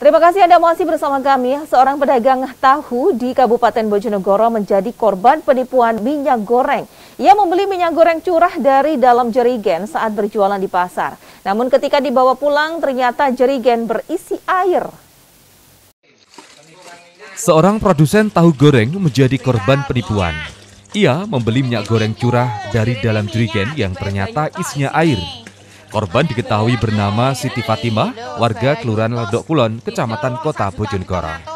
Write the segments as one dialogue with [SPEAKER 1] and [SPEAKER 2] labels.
[SPEAKER 1] Terima kasih Anda masih bersama kami. Seorang pedagang tahu di Kabupaten Bojonegoro menjadi korban penipuan minyak goreng. Ia membeli minyak goreng curah dari dalam jerigen saat berjualan di pasar. Namun ketika dibawa pulang ternyata jerigen berisi air.
[SPEAKER 2] Seorang produsen tahu goreng menjadi korban penipuan. Ia membeli minyak goreng curah dari dalam jerigen yang ternyata isinya air. Korban diketahui bernama Siti Fatimah, warga Kelurahan ladok Kulon, Kecamatan Kota Bojonegoro.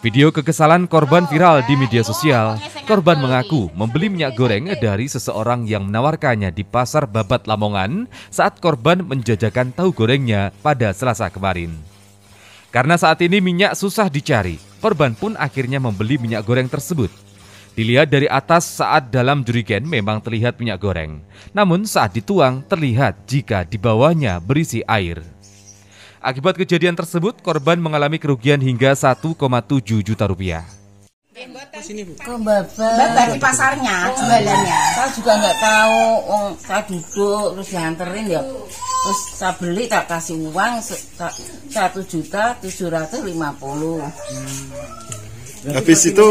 [SPEAKER 2] Video kekesalan korban viral di media sosial. Korban mengaku membeli minyak goreng dari seseorang yang menawarkannya di pasar Babat Lamongan saat korban menjajakan tahu gorengnya pada Selasa kemarin. Karena saat ini minyak susah dicari, korban pun akhirnya membeli minyak goreng tersebut Dilihat dari atas saat dalam jurigen memang terlihat minyak goreng, namun saat dituang terlihat jika di bawahnya berisi air. Akibat kejadian tersebut, korban mengalami kerugian hingga 1,7 juta rupiah. Ke
[SPEAKER 1] Bapak. di pasarnya oh, jualannya. Saya juga nggak tahu, oh, saya duduk terus dianterin ya. Terus saya beli tak kasih uang satu juta tujuh ratus lima puluh. Habis itu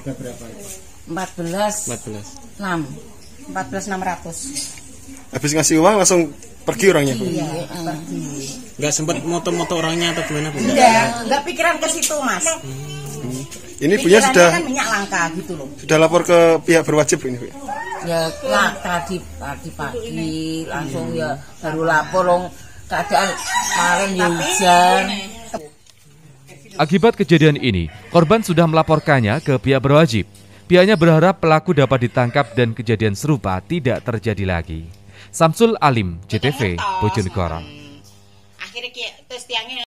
[SPEAKER 1] harga berapa itu? 14 14 6 14 600
[SPEAKER 2] habis ngasih uang langsung pergi orangnya iya
[SPEAKER 1] pergi
[SPEAKER 2] nggak sempat moto-moto orangnya atau gimana Bu? enggak
[SPEAKER 1] enggak pikiran ke situ Mas hmm. ini punya sudah kan minyak langka gitu loh sudah lapor ke pihak berwajib ini Bu? ya lah tadi pagi pagi langsung ya baru lapor loh keadaan kemarin ya hujan
[SPEAKER 2] Akibat kejadian ini, korban sudah melaporkannya ke pihak berwajib. Pihaknya berharap pelaku dapat ditangkap dan kejadian serupa tidak terjadi lagi. Samsul Alim, JTV, Bojonegoro.